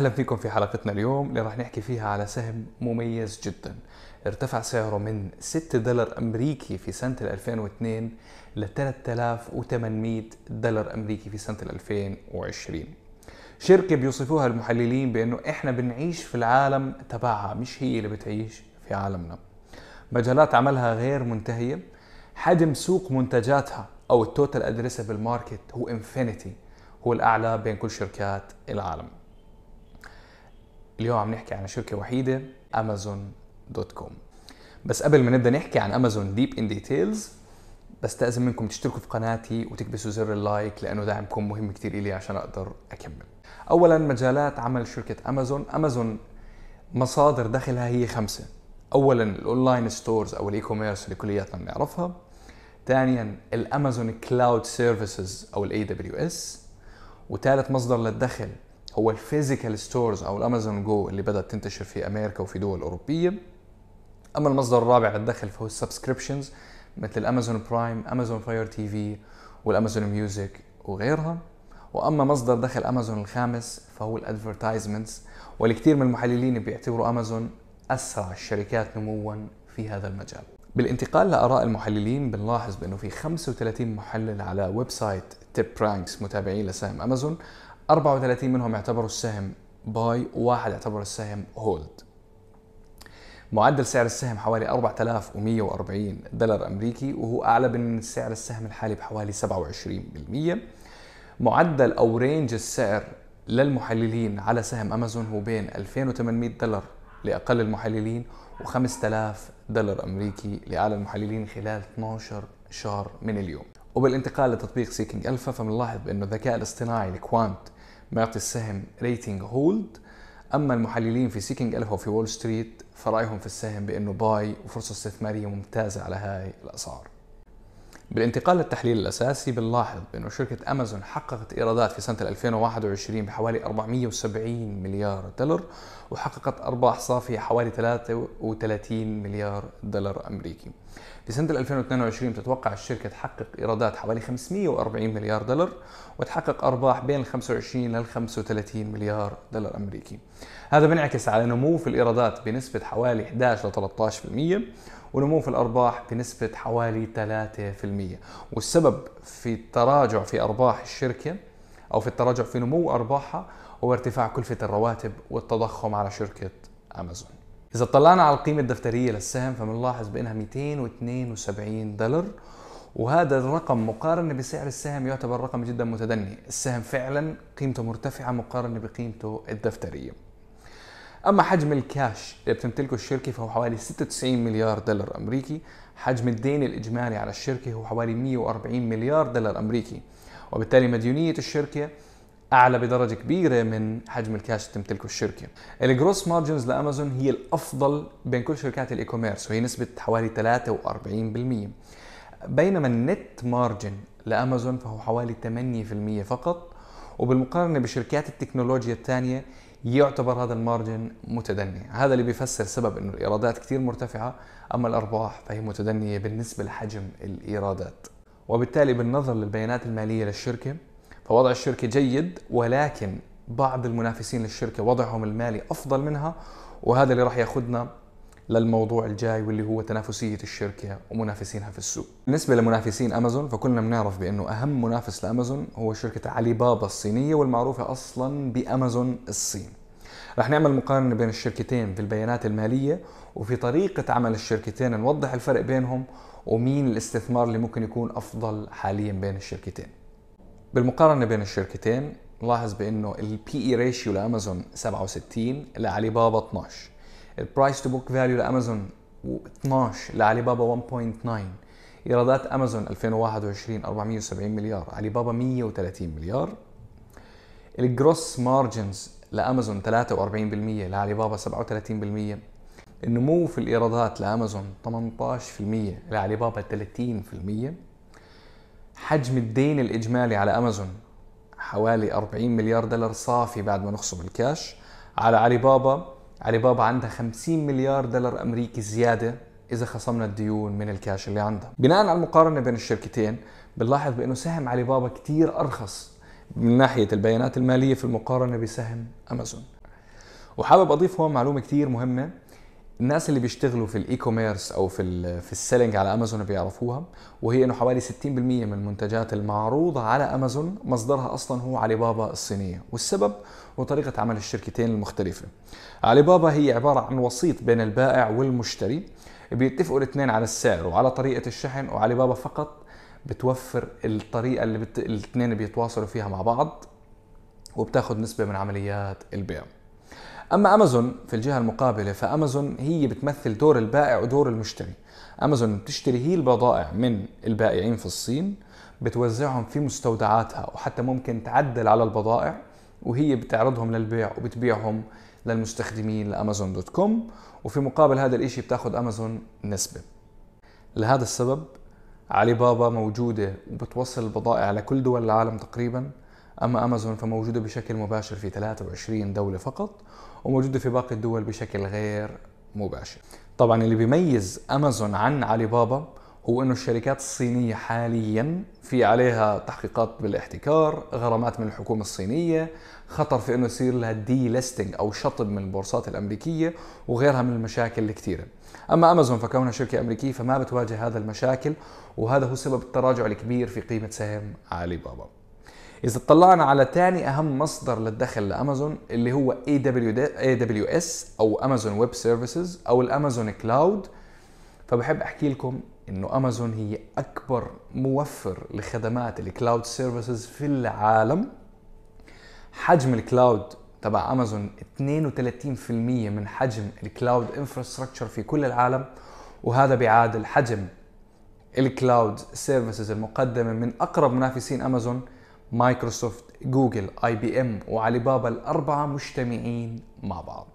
اهلا فيكم في حلقتنا اليوم اللي راح نحكي فيها على سهم مميز جدا ارتفع سعره من 6 دولار امريكي في سنة 2002 ل 3800 دولار امريكي في سنة 2020 شركة بيوصفوها المحللين بانه احنا بنعيش في العالم تبعها مش هي اللي بتعيش في عالمنا مجالات عملها غير منتهية حجم سوق منتجاتها او التوتال ادريسبل ماركت هو انفينيتي هو الاعلى بين كل شركات العالم اليوم عم نحكي عن شركه وحيده امازون دوت كوم بس قبل ما نبدا نحكي عن امازون ديب ان ديتيلز بستأذن منكم تشتركوا في قناتي وتكبسوا زر اللايك لأنه دعمكم مهم كثير إلي عشان أقدر أكمل أولا مجالات عمل شركة أمازون أمازون مصادر دخلها هي خمسة أولا الأونلاين ستورز أو الإي كوميرس اللي كلياتنا بنعرفها ثانيا الأمازون كلاود سيرفيسز أو الاي دبليو اس وثالث مصدر للدخل هو الفيزيكال ستورز او الامازون جو اللي بدات تنتشر في امريكا وفي دول اوروبيه اما المصدر الرابع للدخل فهو السبسكريبشنز مثل الامازون برايم امازون فاير تي في والامازون ميوزك وغيرها واما مصدر دخل امازون الخامس فهو الادفرتايزمنتس والكثير من المحللين بيعتبروا امازون اسرع الشركات نموا في هذا المجال بالانتقال لاراء المحللين بنلاحظ بانه في 35 محلل على ويب سايت تيب برانكس متابعين لسهم امازون 34 منهم اعتبروا السهم باي وواحد اعتبر السهم هولد معدل سعر السهم حوالي 4140 دولار امريكي وهو اعلى من سعر السهم الحالي بحوالي 27% معدل او رينج السعر للمحللين على سهم امازون هو بين 2800 دولار لاقل المحللين و5000 دولار امريكي لاعلى المحللين خلال 12 شهر من اليوم وبالانتقال لتطبيق سيكينج الفا فبنلاحظ بانه الذكاء الاصطناعي الكوانت بيعطي السهم ريتنج هولد اما المحللين في سيكينج الفا وفي وول ستريت فرايهم في السهم بانه باي وفرصه استثماريه ممتازه على هاي الاسعار بالانتقال للتحليل الأساسي بنلاحظ انه شركة أمازون حققت إيرادات في سنة 2021 بحوالي 470 مليار دولار وحققت أرباح صافية حوالي 33 مليار دولار أمريكي في سنة 2022 تتوقع الشركة تحقق إيرادات حوالي 540 مليار دولار وتحقق أرباح بين 25 لل 35 مليار دولار أمريكي هذا بينعكس على نمو في الإيرادات بنسبة حوالي 11 ل 13% ونمو في الأرباح بنسبة حوالي 3% والسبب في التراجع في أرباح الشركة أو في التراجع في نمو أرباحها هو ارتفاع كلفة الرواتب والتضخم على شركة أمازون إذا طلعنا على القيمة الدفترية للسهم فبنلاحظ بأنها 272 دولار وهذا الرقم مقارنة بسعر السهم يعتبر رقم جدا متدني السهم فعلا قيمته مرتفعة مقارنة بقيمته الدفترية اما حجم الكاش اللي بتمتلكه الشركه فهو حوالي 96 مليار دولار امريكي حجم الدين الاجمالي على الشركه هو حوالي 140 مليار دولار امريكي وبالتالي مديونيه الشركه اعلى بدرجه كبيره من حجم الكاش اللي تمتلكه الشركه. الجروس مارجنز لامازون هي الافضل بين كل شركات الاي كوميرس وهي نسبه حوالي 43% بينما النت مارجن لامازون فهو حوالي 8% فقط وبالمقارنه بشركات التكنولوجيا الثانيه يعتبر هذا المارجن متدني هذا اللي بيفسر سبب انه الايرادات كثير مرتفعه اما الارباح فهي متدنيه بالنسبه لحجم الايرادات وبالتالي بالنظر للبيانات الماليه للشركه فوضع الشركه جيد ولكن بعض المنافسين للشركه وضعهم المالي افضل منها وهذا اللي راح ياخذنا للموضوع الجاي واللي هو تنافسية الشركة ومنافسينها في السوق بالنسبة لمنافسين أمازون فكلنا بنعرف بأنه أهم منافس لأمازون هو شركة علي بابا الصينية والمعروفة أصلا بأمازون الصين رح نعمل مقارنة بين الشركتين في البيانات المالية وفي طريقة عمل الشركتين نوضح الفرق بينهم ومين الاستثمار اللي ممكن يكون أفضل حاليا بين الشركتين بالمقارنة بين الشركتين نلاحظ بانه البي اي ريشيو لامازون 67 لعلي بابا 12 البرايس تو بوك فاليو لامازون 12 لعلي بابا 1.9 ايرادات امازون 2021 470 مليار علي بابا 130 مليار الجروس مارجنز لامازون 43% لعلي بابا 37% النمو في الايرادات لامازون 18% لعلي بابا 30% حجم الدين الاجمالي على امازون حوالي 40 مليار دولار صافي بعد ما نخصم الكاش على علي بابا علي بابا عندها 50 مليار دولار امريكي زياده اذا خصمنا الديون من الكاش اللي عندها بناء على المقارنه بين الشركتين بنلاحظ بانه سهم علي بابا كتير ارخص من ناحيه البيانات الماليه في المقارنه بسهم امازون وحابب اضيف هون معلومه كتير مهمه الناس اللي بيشتغلوا في الاي كوميرس او في ال في السيلينج على امازون بيعرفوها وهي انه حوالي 60% من المنتجات المعروضه على امازون مصدرها اصلا هو علي بابا الصينيه والسبب هو طريقه عمل الشركتين المختلفه علي بابا هي عباره عن وسيط بين البائع والمشتري بيتفقوا الاثنين على السعر وعلى طريقه الشحن وعلي بابا فقط بتوفر الطريقه اللي بت... الاثنين بيتواصلوا فيها مع بعض وبتاخذ نسبه من عمليات البيع اما امازون في الجهه المقابله فامازون هي بتمثل دور البائع ودور المشتري امازون بتشتري هي البضائع من البائعين في الصين بتوزعهم في مستودعاتها وحتى ممكن تعدل على البضائع وهي بتعرضهم للبيع وبتبيعهم للمستخدمين لامازون دوت كوم وفي مقابل هذا الاشي بتاخذ امازون نسبه لهذا السبب علي بابا موجودة وبتوصل البضائع لكل دول العالم تقريبا أما أمازون فموجودة بشكل مباشر في 23 دولة فقط وموجودة في باقي الدول بشكل غير مباشر طبعا اللي بيميز أمازون عن علي بابا هو أنه الشركات الصينية حاليا في عليها تحقيقات بالاحتكار غرامات من الحكومة الصينية خطر في أنه يصير لها دي لستنج أو شطب من البورصات الأمريكية وغيرها من المشاكل الكثيرة أما أمازون فكونها شركة أمريكية فما بتواجه هذا المشاكل وهذا هو سبب التراجع الكبير في قيمة سهم علي بابا اذا اطلعنا على تاني اهم مصدر للدخل لامازون اللي هو اي دبليو اس او امازون ويب سيرفيسز او الامازون كلاود فبحب احكي لكم انه امازون هي اكبر موفر لخدمات الكلاود سيرفيسز في العالم حجم الكلاود تبع امازون 32% من حجم الكلاود انفراستراكشر في كل العالم وهذا بيعادل حجم الكلاود سيرفيسز المقدمه من اقرب منافسين امازون مايكروسوفت جوجل اي بي ام وعلي بابا الاربعه مجتمعين مع بعض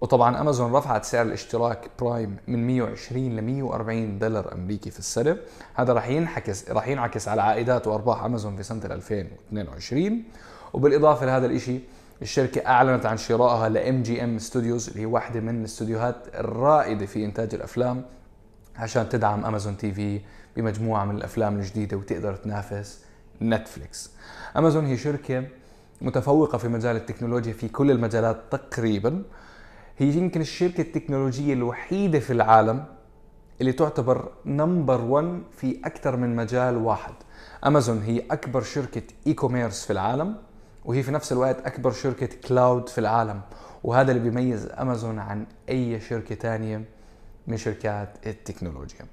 وطبعا امازون رفعت سعر الاشتراك برايم من 120 ل 140 دولار امريكي في السنه هذا راح ينعكس راح ينعكس على عائدات وارباح امازون في سنه 2022 وبالاضافه لهذا الشيء الشركة أعلنت عن شرائها لام جي ام ستوديوز اللي هي واحدة من الاستوديوهات الرائدة في إنتاج الأفلام عشان تدعم أمازون تي في بمجموعة من الأفلام الجديدة وتقدر تنافس نتفليكس امازون هي شركه متفوقه في مجال التكنولوجيا في كل المجالات تقريبا هي يمكن الشركه التكنولوجيه الوحيده في العالم اللي تعتبر نمبر 1 في اكثر من مجال واحد امازون هي اكبر شركه اي كوميرس في العالم وهي في نفس الوقت اكبر شركه كلاود في العالم وهذا اللي بيميز امازون عن اي شركه ثانيه من شركات التكنولوجيا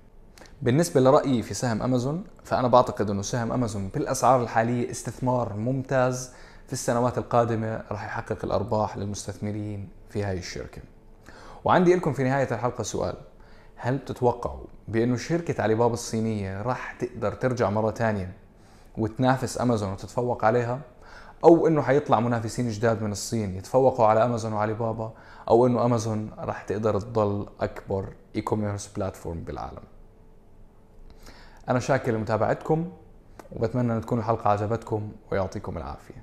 بالنسبه لرايي في سهم امازون فانا بعتقد انه سهم امازون بالاسعار الحاليه استثمار ممتاز في السنوات القادمه رح يحقق الارباح للمستثمرين في هاي الشركه وعندي لكم في نهايه الحلقه سؤال هل بتتوقعوا بانه شركه علي بابا الصينيه رح تقدر ترجع مره ثانيه وتنافس امازون وتتفوق عليها او انه حيطلع منافسين جداد من الصين يتفوقوا على امازون وعلي بابا او انه امازون رح تقدر تضل اكبر إيكوميرس بلاتفورم بالعالم أنا شاكر لمتابعتكم وبتمنى أن تكون الحلقة عجبتكم ويعطيكم العافية